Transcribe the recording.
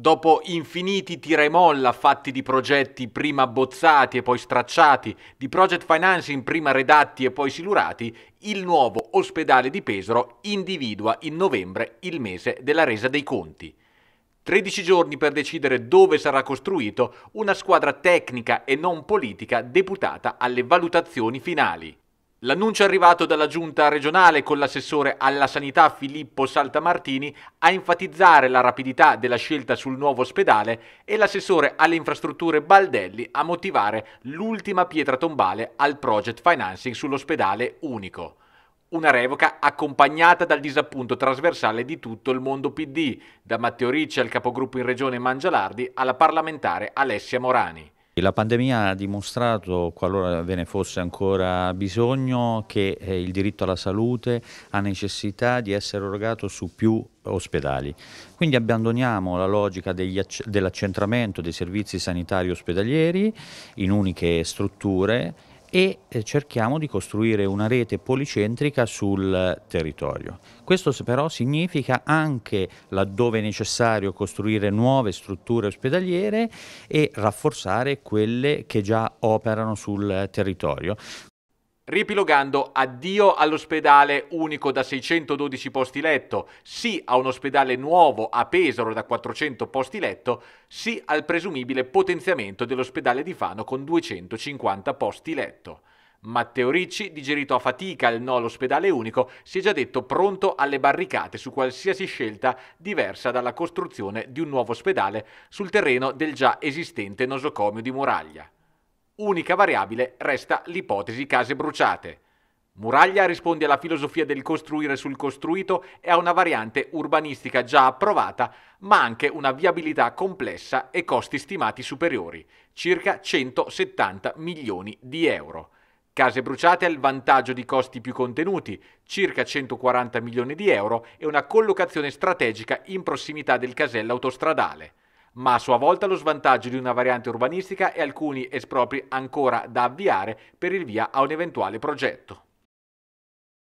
Dopo infiniti tira e molla fatti di progetti prima bozzati e poi stracciati, di project financing prima redatti e poi silurati, il nuovo ospedale di Pesaro individua in novembre il mese della resa dei conti. 13 giorni per decidere dove sarà costruito una squadra tecnica e non politica deputata alle valutazioni finali. L'annuncio arrivato dalla giunta regionale con l'assessore alla sanità Filippo Saltamartini a enfatizzare la rapidità della scelta sul nuovo ospedale e l'assessore alle infrastrutture Baldelli a motivare l'ultima pietra tombale al project financing sull'ospedale unico. Una revoca accompagnata dal disappunto trasversale di tutto il mondo PD, da Matteo Ricci al capogruppo in regione Mangialardi alla parlamentare Alessia Morani. La pandemia ha dimostrato, qualora ve ne fosse ancora bisogno, che eh, il diritto alla salute ha necessità di essere erogato su più ospedali. Quindi abbandoniamo la logica dell'accentramento dei servizi sanitari ospedalieri in uniche strutture e eh, cerchiamo di costruire una rete policentrica sul territorio. Questo però significa anche laddove è necessario costruire nuove strutture ospedaliere e rafforzare quelle che già operano sul territorio. Riepilogando, addio all'ospedale unico da 612 posti letto, sì a un ospedale nuovo a Pesaro da 400 posti letto, sì al presumibile potenziamento dell'ospedale di Fano con 250 posti letto. Matteo Ricci, digerito a fatica il no all'ospedale unico, si è già detto pronto alle barricate su qualsiasi scelta diversa dalla costruzione di un nuovo ospedale sul terreno del già esistente nosocomio di Muraglia. Unica variabile resta l'ipotesi case bruciate. Muraglia risponde alla filosofia del costruire sul costruito e a una variante urbanistica già approvata, ma anche una viabilità complessa e costi stimati superiori, circa 170 milioni di euro. Case bruciate ha il vantaggio di costi più contenuti, circa 140 milioni di euro, e una collocazione strategica in prossimità del casello autostradale ma a sua volta lo svantaggio di una variante urbanistica e alcuni espropri ancora da avviare per il via a un eventuale progetto.